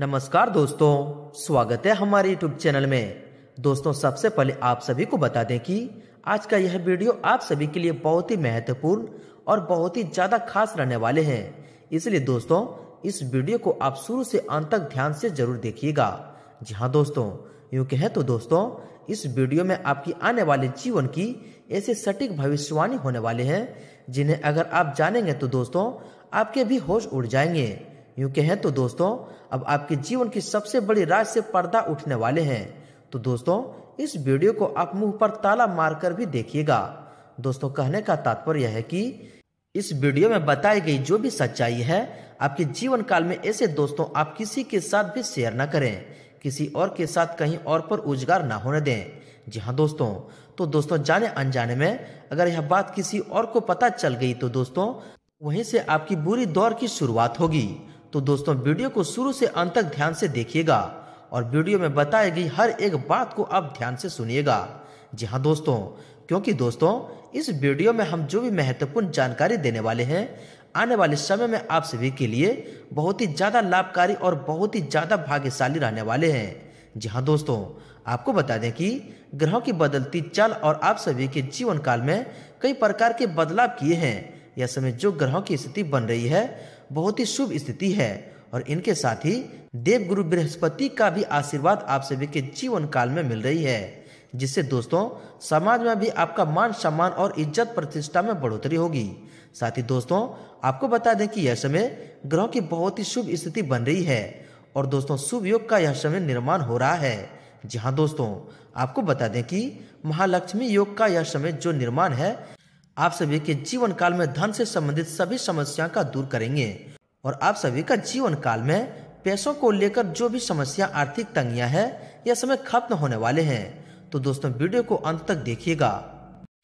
नमस्कार दोस्तों स्वागत है हमारे यूट्यूब चैनल में दोस्तों सबसे पहले आप सभी को बता दें कि आज का यह वीडियो आप सभी के लिए बहुत ही महत्वपूर्ण और बहुत ही ज़्यादा खास रहने वाले हैं इसलिए दोस्तों इस वीडियो को आप शुरू से अंत तक ध्यान से जरूर देखिएगा जी हाँ दोस्तों यूँ कहें तो दोस्तों इस वीडियो में आपकी आने वाले जीवन की ऐसे सटीक भविष्यवाणी होने वाले हैं जिन्हें अगर आप जानेंगे तो दोस्तों आपके भी होश उड़ जाएंगे यूं कहें तो दोस्तों अब आपके जीवन की सबसे बड़ी राज से पर्दा उठने वाले हैं तो दोस्तों इस वीडियो को आप मुंह पर ताला मारकर भी देखिएगा दोस्तों कहने का तात्पर्य है कि इस वीडियो में बताई गई जो भी सच्चाई है आपके जीवन काल में ऐसे दोस्तों आप किसी के साथ भी शेयर ना करें किसी और के साथ कहीं और पर उजगार ना होने दें जी हाँ दोस्तों तो दोस्तों जाने अनजाने में अगर यह बात किसी और को पता चल गई तो दोस्तों वहीं से आपकी बुरी दौर की शुरुआत होगी तो दोस्तों वीडियो को शुरू से अंत तक ध्यान से देखिएगा और वीडियो में बताई गई हर एक बात को आप ध्यान से सुनिएगा जी हाँ दोस्तों क्योंकि दोस्तों इस वीडियो में हम जो भी महत्वपूर्ण जानकारी देने वाले हैं आने वाले समय में आप सभी के लिए बहुत ही ज़्यादा लाभकारी और बहुत ही ज़्यादा भाग्यशाली रहने वाले हैं जी हाँ दोस्तों आपको बता दें कि ग्रहों की बदलती चल और आप सभी के जीवन काल में कई प्रकार के बदलाव किए हैं यह समय जो ग्रहों की स्थिति बन रही है बहुत ही शुभ स्थिति है और इनके साथ ही देव गुरु बृहस्पति का भी आशीर्वाद आप सभी के जीवन काल में मिल रही है जिससे दोस्तों समाज में भी आपका मान सम्मान और इज्जत प्रतिष्ठा में बढ़ोतरी होगी साथ ही दोस्तों आपको बता दें कि यह समय ग्रहों की बहुत ही शुभ स्थिति बन रही है और दोस्तों शुभ योग का यह समय निर्माण हो रहा है जी हाँ दोस्तों आपको बता दें कि महालक्ष्मी योग का यह समय जो निर्माण है आप सभी के जीवन काल में धन से संबंधित सभी समस्या का दूर करेंगे और आप सभी का जीवन काल में पैसों को लेकर जो भी समस्या आर्थिक तंगियां है यह समय खत्म होने वाले हैं तो दोस्तों वीडियो को अंत तक देखिएगा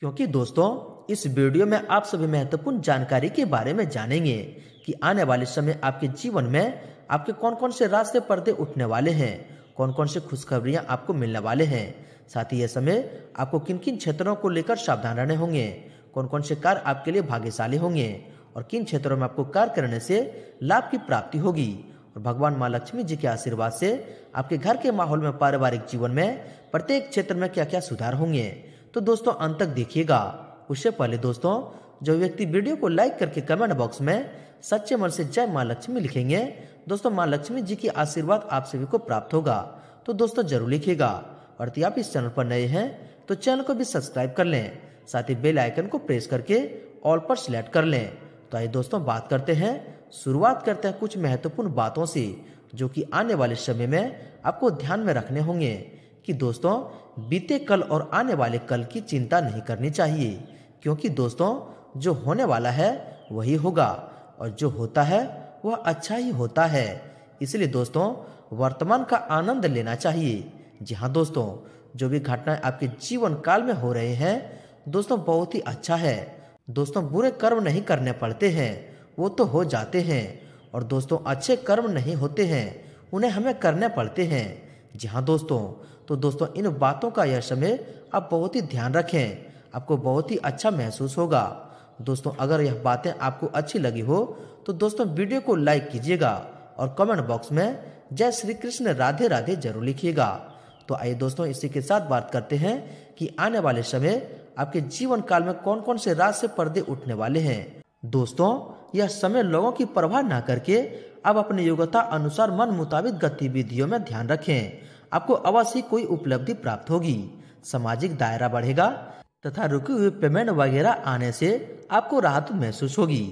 क्योंकि दोस्तों इस वीडियो में आप सभी महत्वपूर्ण जानकारी के बारे में जानेंगे कि आने वाले समय आपके जीवन में आपके कौन कौन से रास्ते पर्दे उठने वाले हैं कौन कौन से खुशखबरियां आपको मिलने वाले हैं साथ ही यह समय आपको किन किन क्षेत्रों को लेकर सावधान रहने होंगे कौन कौन से कार्य आपके लिए भाग्यशाली होंगे और किन क्षेत्रों में आपको कार्य करने से लाभ की प्राप्ति होगी और भगवान माँ लक्ष्मी जी के आशीर्वाद से आपके घर के माहौल में पारिवारिक जीवन में प्रत्येक क्षेत्र में क्या क्या सुधार होंगे तो दोस्तों अंत तक देखिएगा उससे पहले दोस्तों जो व्यक्ति वीडियो को लाइक करके कमेंट बॉक्स में सच्चे मन से जय माँ लक्ष्मी लिखेंगे दोस्तों माँ लक्ष्मी जी की आशीर्वाद आप सभी को प्राप्त होगा तो दोस्तों जरूर लिखेगा और यदि आप इस चैनल पर नए हैं तो चैनल को भी सब्सक्राइब कर लें साथ ही बेल आइकन को प्रेस करके ऑल पर सिलेक्ट कर लें तो आइए दोस्तों बात करते हैं शुरुआत करते हैं कुछ महत्वपूर्ण बातों से जो कि आने वाले समय में आपको ध्यान में रखने होंगे कि दोस्तों बीते कल और आने वाले कल की चिंता नहीं करनी चाहिए क्योंकि दोस्तों जो होने वाला है वही होगा और जो होता है वह अच्छा ही होता है इसलिए दोस्तों वर्तमान का आनंद लेना चाहिए जी हाँ दोस्तों जो भी घटनाएं आपके जीवन काल में हो रहे हैं दोस्तों बहुत ही अच्छा है दोस्तों बुरे कर्म नहीं करने पड़ते हैं वो तो हो जाते हैं और दोस्तों अच्छे कर्म नहीं होते हैं उन्हें हमें करने पड़ते हैं जी हाँ दोस्तों तो दोस्तों इन बातों का यह समय आप बहुत ही ध्यान रखें आपको बहुत ही अच्छा महसूस होगा दोस्तों अगर यह बातें आपको अच्छी लगी हो तो दोस्तों वीडियो को लाइक कीजिएगा और कमेंट बॉक्स में जय श्री कृष्ण राधे राधे जरूर लिखिएगा तो आइए दोस्तों इसी के साथ बात करते हैं कि आने वाले समय आपके जीवन काल में कौन कौन से राज से पर्दे उठने वाले हैं दोस्तों यह समय लोगों की परवाह न करके आप अपने योग्यता अनुसार मन मुताबिक गतिविधियों में ध्यान रखें आपको अवश्य कोई उपलब्धि प्राप्त होगी सामाजिक दायरा बढ़ेगा तथा रुके हुए पेमेंट वगैरह आने से आपको राहत महसूस होगी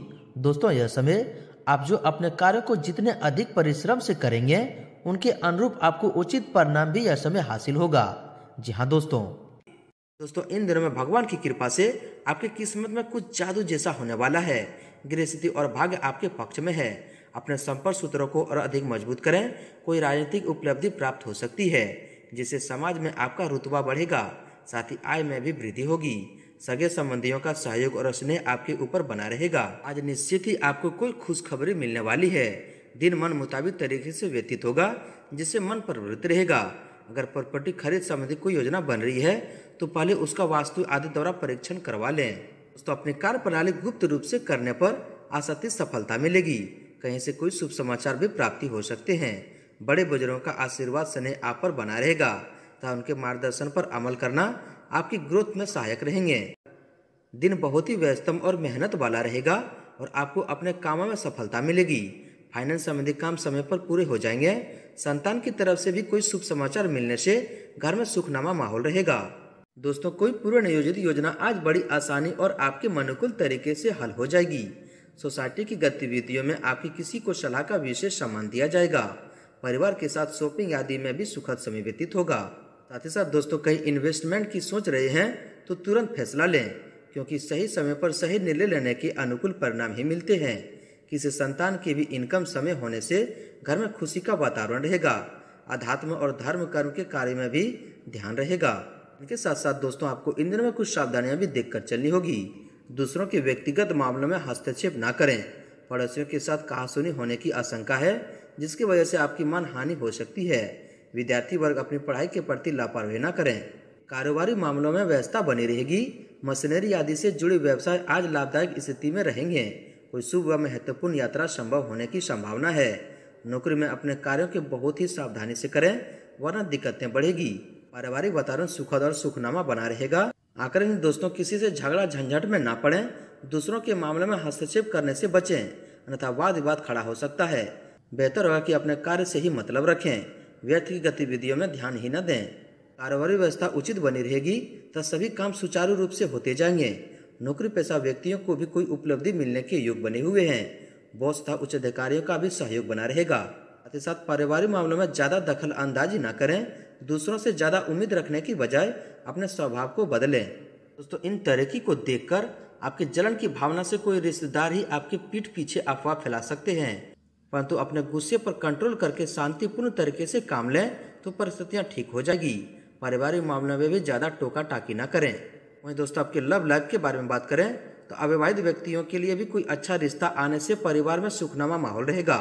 दोस्तों यह समय आप जो अपने कार्य को जितने अधिक परिश्रम से करेंगे उनके अनुरूप आपको उचित परिणाम भी यह समय हासिल होगा जी हाँ दोस्तों दोस्तों इन दिनों में भगवान की कृपा से आपकी किस्मत में कुछ जादू जैसा होने वाला है गृह स्थिति और भाग्य आपके पक्ष में है अपने संपर्क सूत्रों को और अधिक मजबूत करें कोई राजनीतिक उपलब्धि प्राप्त हो सकती है जिससे समाज में आपका रुतबा बढ़ेगा साथ ही आय में भी वृद्धि होगी सगे संबंधियों का सहयोग और स्नेह आपके ऊपर बना रहेगा आज निश्चित ही आपको कोई खुशखबरी मिलने वाली है दिन मन मुताबिक तरीके से व्यतीत होगा जिससे मन प्रवृत्त रहेगा अगर प्रॉपर्टी खरीद संबंधी कोई योजना बन रही है तो पहले उसका वास्तु आदि द्वारा परीक्षण करवा लें दोस्तों अपनी कार्य प्रणाली गुप्त रूप से करने पर आसाती सफलता मिलेगी कहीं से कोई शुभ समाचार भी प्राप्ति हो सकते हैं बड़े बुजुर्गों का आशीर्वाद स्नेह आप पर बना रहेगा तथा उनके मार्गदर्शन पर अमल करना आपकी ग्रोथ में सहायक रहेंगे दिन बहुत ही व्यस्तम और मेहनत वाला रहेगा और आपको अपने कामों में सफलता मिलेगी फाइनेंस संबंधी काम समय पर पूरे हो जाएंगे संतान की तरफ से भी कोई शुभ समाचार मिलने से घर में सुखनामा माहौल रहेगा दोस्तों कोई पूर्व नियोजित योजना आज बड़ी आसानी और आपके मनुकूल तरीके से हल हो जाएगी सोसाइटी की गतिविधियों में आपकी किसी को सलाह का विशेष सम्मान दिया जाएगा परिवार के साथ शॉपिंग आदि में भी सुखद समय व्यतीत होगा साथ ही साथ दोस्तों कहीं इन्वेस्टमेंट की सोच रहे हैं तो तुरंत फैसला लें क्योंकि सही समय पर सही निर्णय लेने के अनुकूल परिणाम ही मिलते हैं किसी संतान की भी इनकम समय होने से घर में खुशी का वातावरण रहेगा अध्यात्म और धर्म कर्म के कार्य में भी ध्यान रहेगा इसके साथ साथ दोस्तों आपको इन दिनों में कुछ सावधानियां भी देखकर चलनी होगी दूसरों के व्यक्तिगत मामलों में हस्तक्षेप ना करें पड़ोसियों के साथ कहासुनी होने की आशंका है जिसकी वजह से आपकी मन हानि हो सकती है विद्यार्थी वर्ग अपनी पढ़ाई के प्रति लापरवाही न करें कारोबारी मामलों में व्यवस्था बनी रहेगी मशीनरी आदि से जुड़े व्यवसाय आज लाभदायक स्थिति में रहेंगे कोई शुभ व महत्वपूर्ण यात्रा संभव होने की संभावना है नौकरी में अपने कार्यों के बहुत ही सावधानी से करें वरना दिक्कतें बढ़ेगी पारिवारिक वातावरण सुखद और सुखनामा बना रहेगा आकर दोस्तों किसी से झगड़ा झंझट में ना पड़े दूसरों के मामले में हस्तक्षेप करने से बचें अन्यथा वाद विवाद खड़ा हो सकता है बेहतर होगा कि अपने कार्य से ही मतलब रखें व्यर्थ की गतिविधियों में ध्यान ही न दें कारोबारी व्यवस्था उचित बनी रहेगी तथा सभी काम सुचारू रूप से होते जाएंगे नौकरी पेशा व्यक्तियों को भी कोई उपलब्धि मिलने के योग बने हुए हैं बॉस तथा उच्च अधिकारियों का भी सहयोग बना रहेगा साथ ही साथ पारिवारिक मामलों में ज़्यादा दखल अंदाजी न करें दूसरों से ज़्यादा उम्मीद रखने की बजाय अपने स्वभाव को बदलें दोस्तों इन तरक्की को देखकर आपके जलन की भावना से कोई रिश्तेदार ही आपके पीठ पीछे अफवाह फैला सकते हैं परंतु अपने गुस्से पर कंट्रोल करके शांतिपूर्ण तरीके से काम लें तो परिस्थितियाँ ठीक हो जाएगी पारिवारिक मामलों में भी ज़्यादा टोका टाकी ना करें वहीं दोस्तों आपके लव लाइफ के बारे में बात करें तो अविवाहित व्यक्तियों के लिए भी कोई अच्छा रिश्ता आने से परिवार में सुखनामा माहौल रहेगा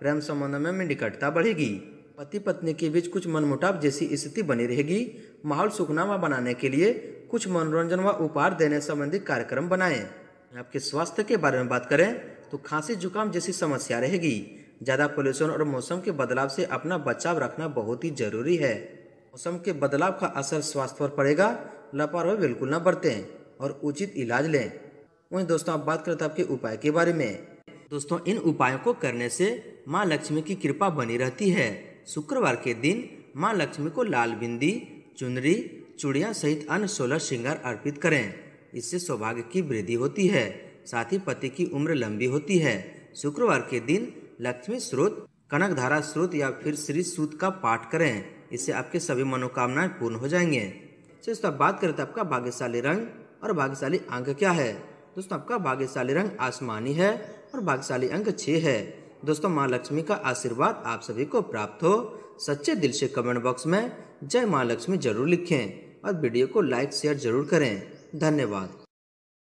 प्रेम संबंध में निकटता बढ़ेगी पति पत्नी के बीच कुछ मनमुटाव जैसी स्थिति बनी रहेगी माहौल सुखनामा बनाने के लिए कुछ मनोरंजन व उपहार देने संबंधी कार्यक्रम बनाएं आपके स्वास्थ्य के बारे में बात करें तो खांसी जुकाम जैसी समस्या रहेगी ज़्यादा पोल्यूशन और मौसम के बदलाव से अपना बचाव रखना बहुत ही जरूरी है मौसम के बदलाव का असर स्वास्थ्य पर पड़ेगा लापरवाही बिल्कुल न बरतें और उचित इलाज लें वहीं दोस्तों आप बात करते आपके उपाय के बारे में दोस्तों इन उपायों को करने से माँ लक्ष्मी की कृपा बनी रहती है शुक्रवार के दिन माँ लक्ष्मी को लाल बिंदी चुनरी चुड़िया सहित अन्य सोलह श्रृंगार अर्पित करें इससे सौभाग्य की वृद्धि होती है साथ ही पति की उम्र लंबी होती है शुक्रवार के दिन लक्ष्मी स्रोत कनक धारा स्रोत या फिर श्री सूत का पाठ करें इससे आपके सभी मनोकामनाएं पूर्ण हो जाएंगे दोस्तों आप बात करें तो आपका भाग्यशाली रंग और भाग्यशाली अंक क्या है दोस्तों आपका भाग्यशाली रंग आसमानी है और भाग्यशाली अंक छः है दोस्तों माँ लक्ष्मी का आशीर्वाद आप सभी को प्राप्त हो सच्चे दिल से कमेंट बॉक्स में जय माँ लक्ष्मी जरूर लिखें और वीडियो को लाइक शेयर जरूर करें धन्यवाद